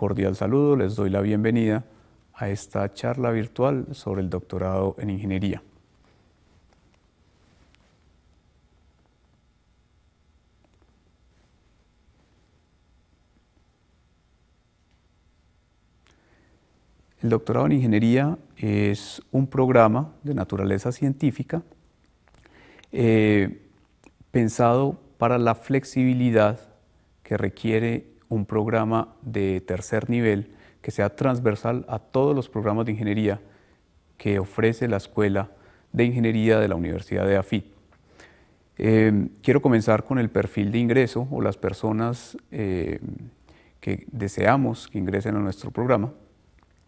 cordial saludo, les doy la bienvenida a esta charla virtual sobre el doctorado en ingeniería. El doctorado en ingeniería es un programa de naturaleza científica eh, pensado para la flexibilidad que requiere un programa de tercer nivel que sea transversal a todos los programas de ingeniería que ofrece la Escuela de Ingeniería de la Universidad de AFIT. Em, quiero comenzar con el perfil de ingreso o las personas em, que deseamos que ingresen a nuestro programa.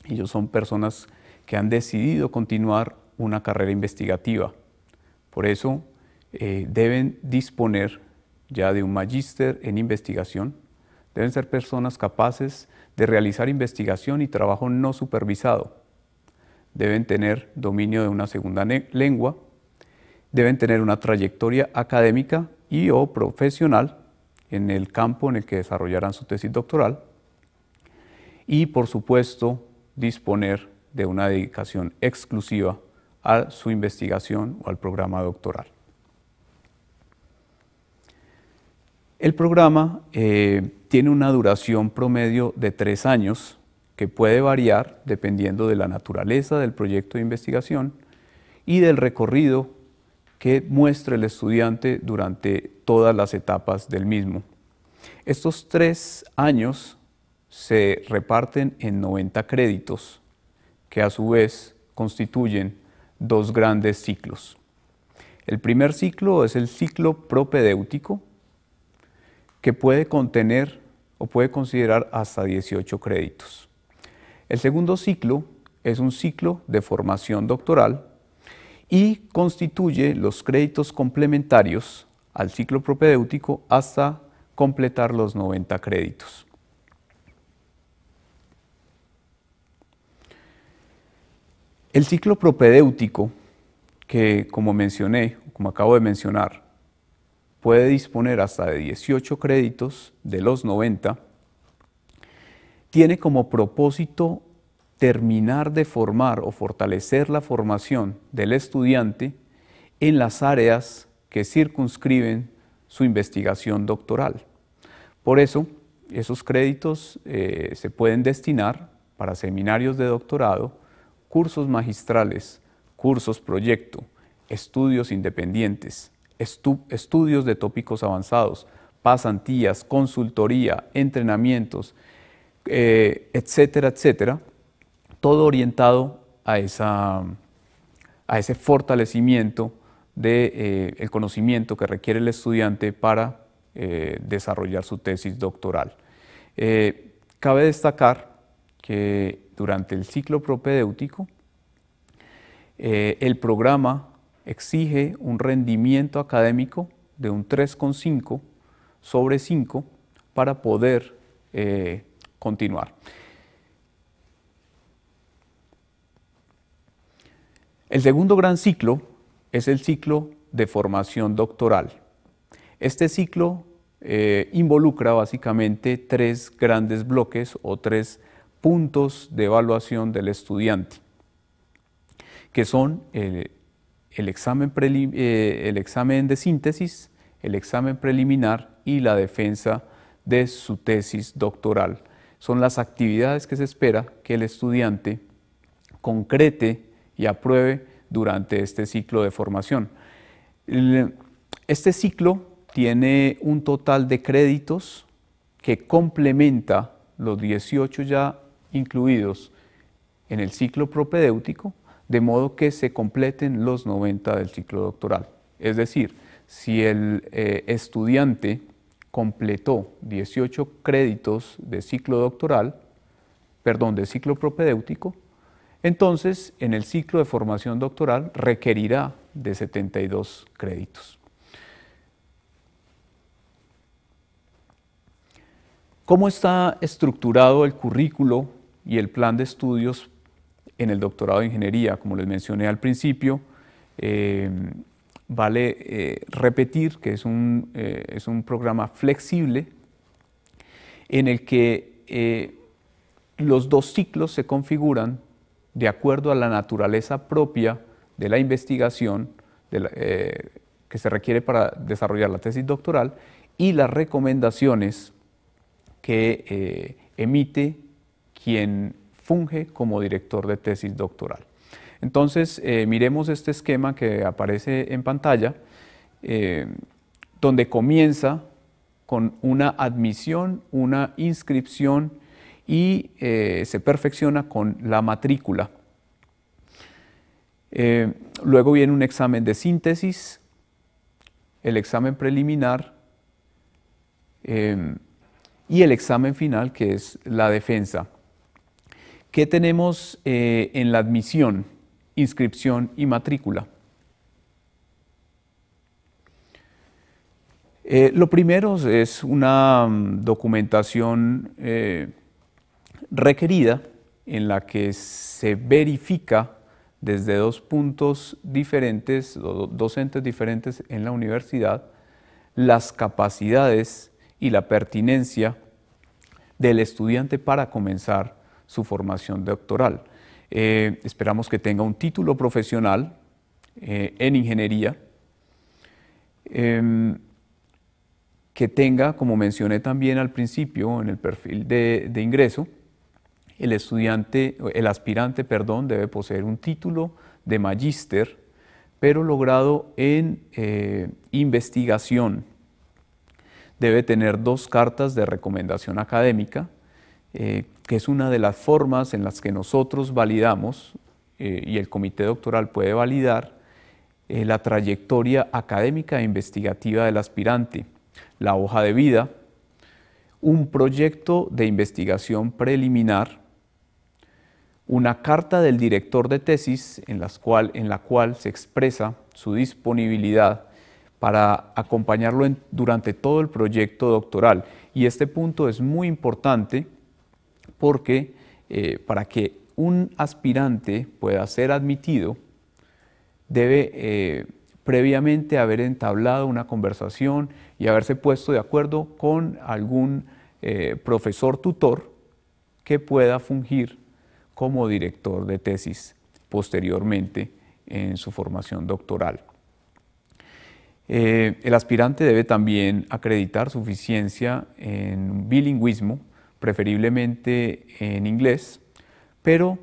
Ellos son personas que han decidido continuar una carrera investigativa. Por eso eh, deben disponer ya de un magíster en investigación deben ser personas capaces de realizar investigación y trabajo no supervisado. Deben tener dominio de una segunda lengua, deben tener una trayectoria académica y o profesional en el campo en el que desarrollarán su tesis doctoral y, por supuesto, disponer de una dedicación exclusiva a su investigación o al programa doctoral. El programa eh, tiene una duración promedio de tres años que puede variar dependiendo de la naturaleza del proyecto de investigación y del recorrido que muestra el estudiante durante todas las etapas del mismo. Estos tres años se reparten en 90 créditos, que a su vez constituyen dos grandes ciclos. El primer ciclo es el ciclo propedéutico, que puede contener o puede considerar hasta 18 créditos. El segundo ciclo es un ciclo de formación doctoral y constituye los créditos complementarios al ciclo propedéutico hasta completar los 90 créditos. El ciclo propedéutico, que como mencioné, como acabo de mencionar, puede disponer hasta de 18 créditos de los 90, tiene como propósito terminar de formar o fortalecer la formación del estudiante en las áreas que circunscriben su investigación doctoral. Por eso, esos créditos eh, se pueden destinar para seminarios de doctorado, cursos magistrales, cursos proyecto, estudios independientes, estudios de tópicos avanzados, pasantías, consultoría, entrenamientos, eh, etcétera, etcétera, todo orientado a, ese fortalecimiento del de, eh, conocimiento que requiere el estudiante para eh, desarrollar su tesis doctoral. cabe destacar que durante el ciclo propedéutico, el programa exige un rendimiento académico de un 3,5 sobre 5 para poder eh, continuar. El segundo gran ciclo es el ciclo de formación doctoral. Este ciclo eh, involucra básicamente tres grandes bloques o tres puntos de evaluación del estudiante, que son el, eh, el examen, eh, el examen de síntesis, el examen preliminar y la defensa de su tesis doctoral. Son las actividades que se espera que el estudiante concrete y apruebe durante este ciclo de formación. Este ciclo tiene un total de créditos que complementa los 18 ya incluidos en el ciclo propedéutico de modo que se completen los 90 del ciclo doctoral. Es decir, si el eh, estudiante completó 18 créditos de ciclo doctoral, perdón, de ciclo propedéutico, entonces en el ciclo de formación doctoral requerirá de 72 créditos. ¿Cómo está estructurado el currículo y el plan de estudios en el doctorado de ingeniería, como les mencioné al principio, eh, vale eh, repetir que es un, eh, es un, programa flexible en el que los dos ciclos se configuran de acuerdo a la naturaleza propia de la investigación que se requiere para desarrollar la tesis doctoral y las recomendaciones que emite quien como director de tesis doctoral. Entonces, eh, miremos este esquema que aparece en pantalla, eh, donde comienza con una admisión, una inscripción y eh, se perfecciona con la matrícula. luego viene un examen de síntesis, el examen preliminar y el examen final que es la defensa. ¿Qué tenemos eh, en la admisión, inscripción y matrícula? Eh, lo primero es una mm, documentación eh, requerida en la que se verifica desde dos puntos diferentes, docentes diferentes en la universidad, las capacidades y la pertinencia del estudiante para comenzar su formación doctoral. Eh, esperamos que tenga un título profesional eh, en ingeniería, em, que tenga, como mencioné también al principio en el perfil de, ingreso, el estudiante, el aspirante, perdón, debe poseer un título de magíster, pero logrado en eh, investigación. Debe tener dos cartas de recomendación académica eh, que es una de las formas en las que nosotros validamos eh, y el comité doctoral puede validar eh, la trayectoria académica e investigativa del aspirante, la hoja de vida, un proyecto de investigación preliminar, una carta del director de tesis en, en la cual se expresa su disponibilidad para acompañarlo durante todo el proyecto doctoral. Y este punto es muy importante porque eh, para que un aspirante pueda ser admitido, debe eh, previamente haber entablado una conversación y haberse puesto de acuerdo con algún eh, profesor tutor que pueda fungir como director de tesis posteriormente en su formación doctoral. el aspirante debe también acreditar suficiencia en bilingüismo preferiblemente en inglés, pero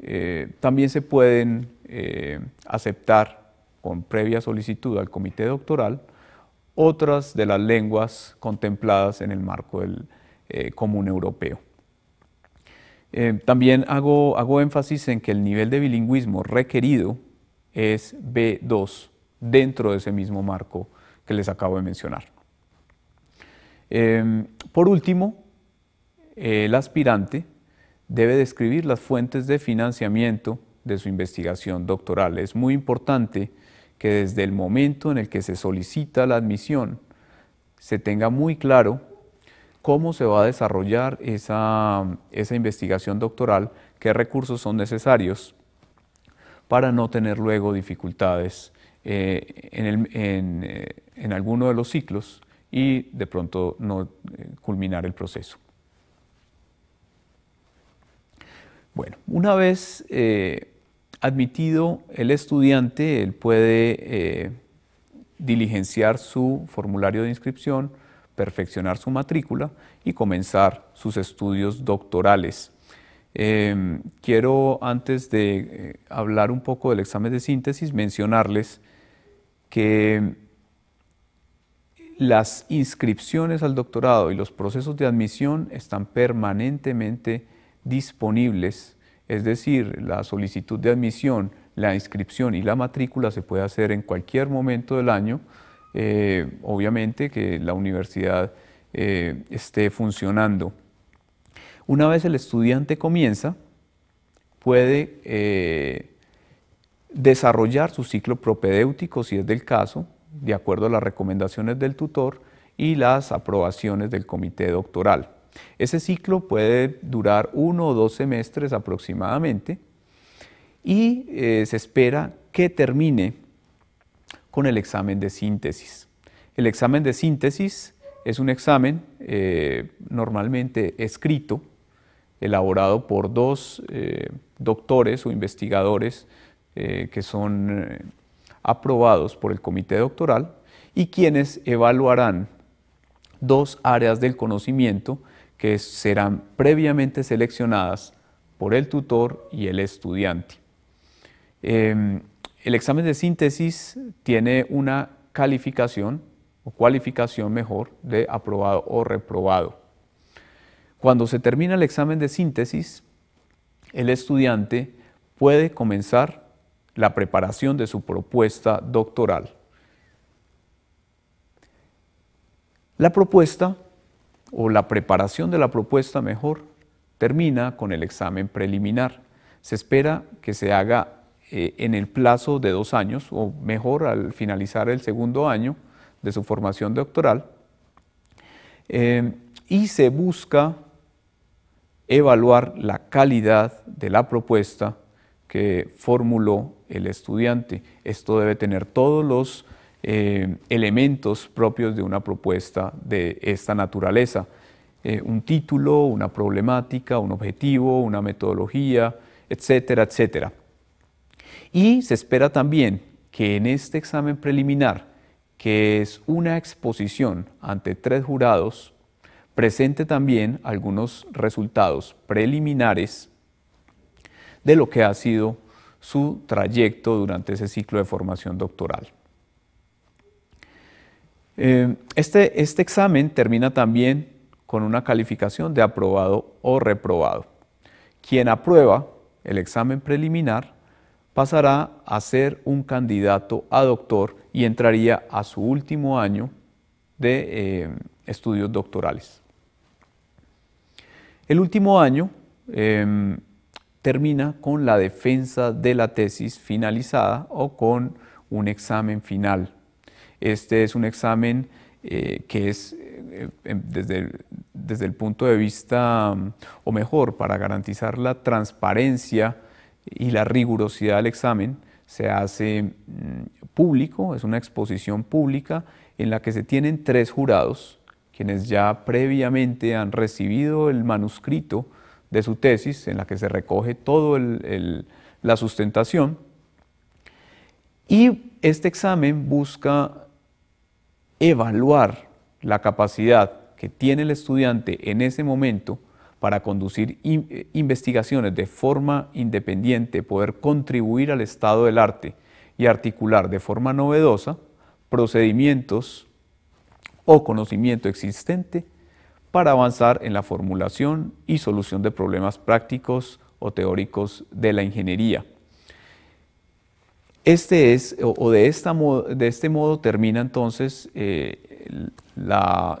eh, también se pueden eh, aceptar con previa solicitud al comité doctoral otras de las lenguas contempladas en el marco del eh, común europeo. también hago, hago énfasis en que el nivel de bilingüismo requerido es B2 dentro de ese mismo marco que les acabo de mencionar. por último, eh, el aspirante debe describir las fuentes de financiamiento de su investigación doctoral. Es muy importante que desde el momento en el que se solicita la admisión se tenga muy claro cómo se va a desarrollar esa, investigación doctoral, qué recursos son necesarios para no tener luego dificultades eh, eh, en, alguno de los ciclos y de pronto no culminar el proceso. Bueno, una vez eh, admitido el estudiante, él puede eh, diligenciar su formulario de inscripción, perfeccionar su matrícula y comenzar sus estudios doctorales. Em, quiero, antes de eh, hablar un poco del examen de síntesis, mencionarles que las inscripciones al doctorado y los procesos de admisión están permanentemente disponibles, es decir, la solicitud de admisión, la inscripción y la matrícula se puede hacer en cualquier momento del año, eh, obviamente que la universidad eh, esté funcionando. Una vez el estudiante comienza, puede eh, desarrollar su ciclo propedéutico, si es del caso, de acuerdo a las recomendaciones del tutor y las aprobaciones del comité doctoral. Ese ciclo puede durar uno o dos semestres aproximadamente y eh, se espera que termine con el examen de síntesis. El examen de síntesis es un examen eh, normalmente escrito, elaborado por dos eh, doctores o investigadores que son aprobados por el comité doctoral y quienes evaluarán dos áreas del conocimiento que serán previamente seleccionadas por el tutor y el estudiante. Em, el examen de síntesis tiene una calificación o cualificación mejor de aprobado o reprobado. Cuando se termina el examen de síntesis, el estudiante puede comenzar la preparación de su propuesta doctoral. La propuesta o la preparación de la propuesta mejor termina con el examen preliminar. Se espera que se haga eh, en el plazo de dos años o mejor al finalizar el segundo año de su formación doctoral eh, y se busca evaluar la calidad de la propuesta que formuló el estudiante. Esto debe tener todos los eh, elementos propios de una propuesta de esta naturaleza. Eh, un título, una problemática, un objetivo, una metodología, etcétera, etcétera. Y se espera también que en este examen preliminar, que es una exposición ante tres jurados, presente también algunos resultados preliminares de lo que ha sido su trayecto durante ese ciclo de formación doctoral. Eh, este, este, examen termina también con una calificación de aprobado o reprobado. Quien aprueba el examen preliminar pasará a ser un candidato a doctor y entraría a su último año de eh, estudios doctorales. El último año em, termina con la defensa de la tesis finalizada o con un examen final este es un examen eh, que es eh, em, desde, el, punto de vista, mm, o mejor, para garantizar la transparencia y la rigurosidad del examen, se hace mm, público, es una exposición pública en la que se tienen tres jurados, quienes ya previamente han recibido el manuscrito de su tesis, en la que se recoge toda la sustentación. Y este examen busca evaluar la capacidad que tiene el estudiante en ese momento para conducir investigaciones de forma independiente, poder contribuir al estado del arte y articular de forma novedosa procedimientos o conocimiento existente para avanzar en la formulación y solución de problemas prácticos o teóricos de la ingeniería. Este es, o, de, este modo termina entonces eh,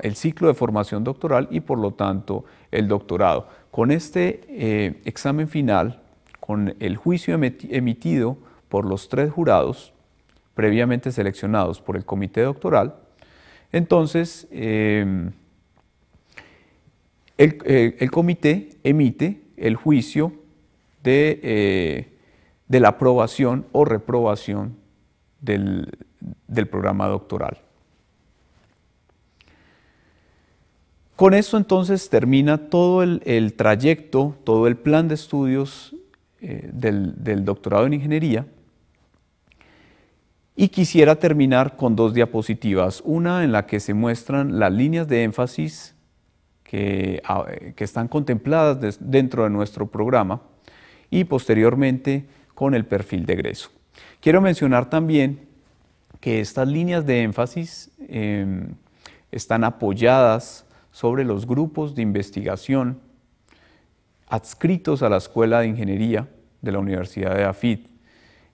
el ciclo de formación doctoral y por lo tanto el doctorado. Con este eh, examen final, con el juicio emitido por los tres jurados previamente seleccionados por el comité doctoral, entonces eh, el, comité emite el juicio de de la aprobación o reprobación del, programa doctoral. Con esto entonces termina todo el, trayecto, todo el plan de estudios eh, del, doctorado en ingeniería. Y quisiera terminar con dos diapositivas, una en la que se muestran las líneas de énfasis que, ah, están contempladas dentro de nuestro programa y posteriormente con el perfil de egreso. Quiero mencionar también que estas líneas de énfasis em, están apoyadas sobre los grupos de investigación adscritos a la Escuela de Ingeniería de la Universidad de AFIT.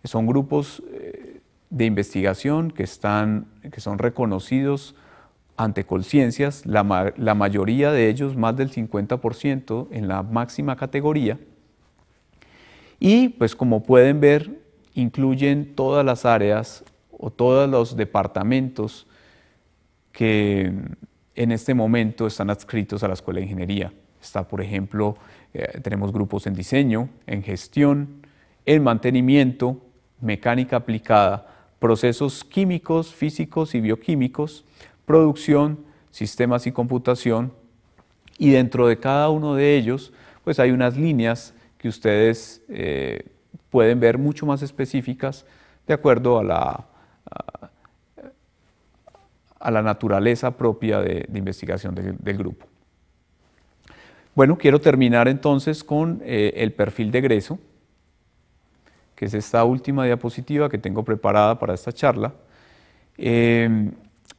Son grupos eh, de investigación que, están, que son reconocidos ante Colciencias, la mayoría de ellos, más del 50% en la máxima categoría, y pues como pueden ver, incluyen todas las áreas o todos los departamentos que en este momento están adscritos a la Escuela de Ingeniería. Está, por ejemplo, eh, tenemos grupos en diseño, en gestión, en mantenimiento, mecánica aplicada, procesos químicos, físicos y bioquímicos, producción, sistemas y computación. Y dentro de cada uno de ellos, pues hay unas líneas que ustedes eh, pueden ver mucho más específicas de acuerdo a la, a, la naturaleza propia de, investigación del, grupo. Bueno, quiero terminar entonces con eh, el perfil de egreso, que es esta última diapositiva que tengo preparada para esta charla, em,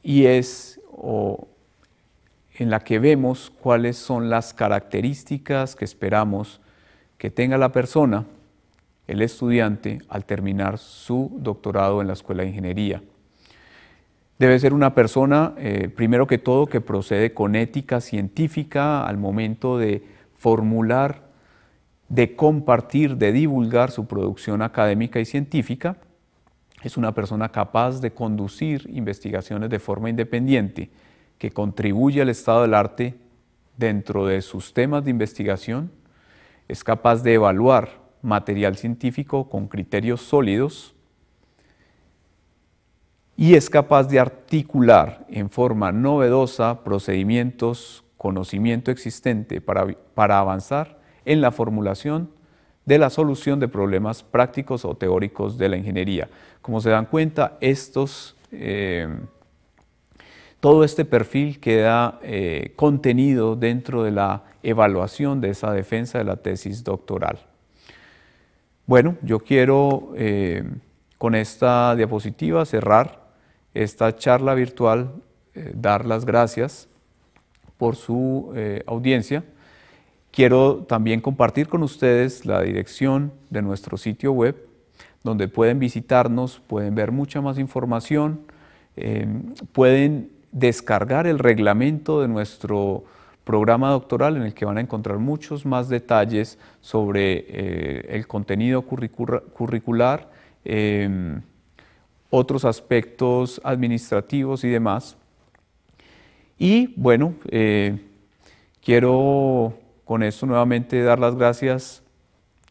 y es en la que vemos cuáles son las características que esperamos que tenga la persona, el estudiante, al terminar su doctorado en la Escuela de Ingeniería. Debe ser una persona, eh, primero que todo, que procede con ética científica al momento de formular, de compartir, de divulgar su producción académica y científica. Es una persona capaz de conducir investigaciones de forma independiente, que contribuye al estado del arte dentro de sus temas de investigación es capaz de evaluar material científico con criterios sólidos y es capaz de articular en forma novedosa procedimientos, conocimiento existente para, avanzar en la formulación de la solución de problemas prácticos o teóricos de la ingeniería. Como se dan cuenta, estos eh, todo este perfil queda eh, contenido dentro de la evaluación de esa defensa de la tesis doctoral. Bueno, yo quiero eh, con esta diapositiva cerrar esta charla virtual, eh, dar las gracias por su audiencia. Quiero también compartir con ustedes la dirección de nuestro sitio web, donde pueden visitarnos, pueden ver mucha más información, pueden descargar el reglamento de nuestro programa doctoral en el que van a encontrar muchos más detalles sobre eh, el contenido curricular, em, otros aspectos administrativos y demás. Y bueno, eh, quiero con esto nuevamente dar las gracias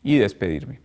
y despedirme.